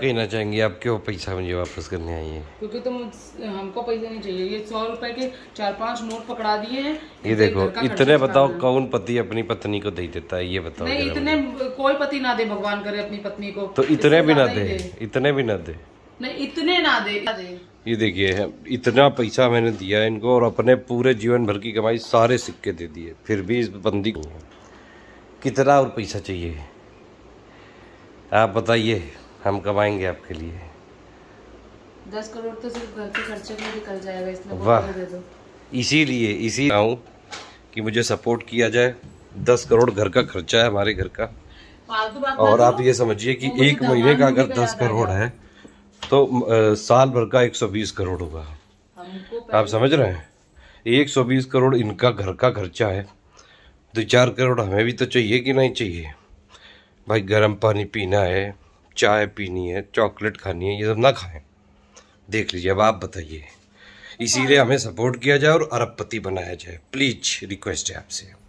कहना चाहेंगे आप क्यों पैसा मुझे वापस करने आई है क्योंकि तुम हमको पैसे नहीं चाहिए ये सौ रुपए के चार पाँच नोट पकड़ा दिए हैं ये देखो इतने बताओ कौन पति अपनी पत्नी को दे देता है ये बताओ नहीं इतने कोई पति ना दे भगवान करे अपनी पत्नी को तो इतने भी ना दे इतने भी ना दे नहीं इतने ना दे ये देखिए इतना पैसा मैंने दिया इनको और अपने पूरे जीवन भर की कमाई सारे सिक्के दे दिए फिर भी इस बंदी को कितना और पैसा चाहिए आप बताइए हम कमाएंगे आपके लिए दस करोड़ तो सिर्फ घर के खर्चे में निकल जाएगा वाह इसीलिए इसी आऊँ कि मुझे सपोर्ट किया जाए दस करोड़ घर का खर्चा है हमारे घर का और आप ये समझिए कि एक महीने का अगर दस करोड़ है तो आ, साल भर का एक सौ बीस करोड़ होगा आप समझ रहे हैं एक सौ बीस करोड़ इनका घर का खर्चा है दो तो चार करोड़ हमें भी तो चाहिए कि नहीं चाहिए भाई गर्म पानी पीना है चाय पीनी है चॉकलेट खानी है ये सब ना खाएं देख लीजिए अब आप बताइए इसीलिए हमें सपोर्ट किया जाए और अरबपति बनाया जाए प्लीज रिक्वेस्ट है आपसे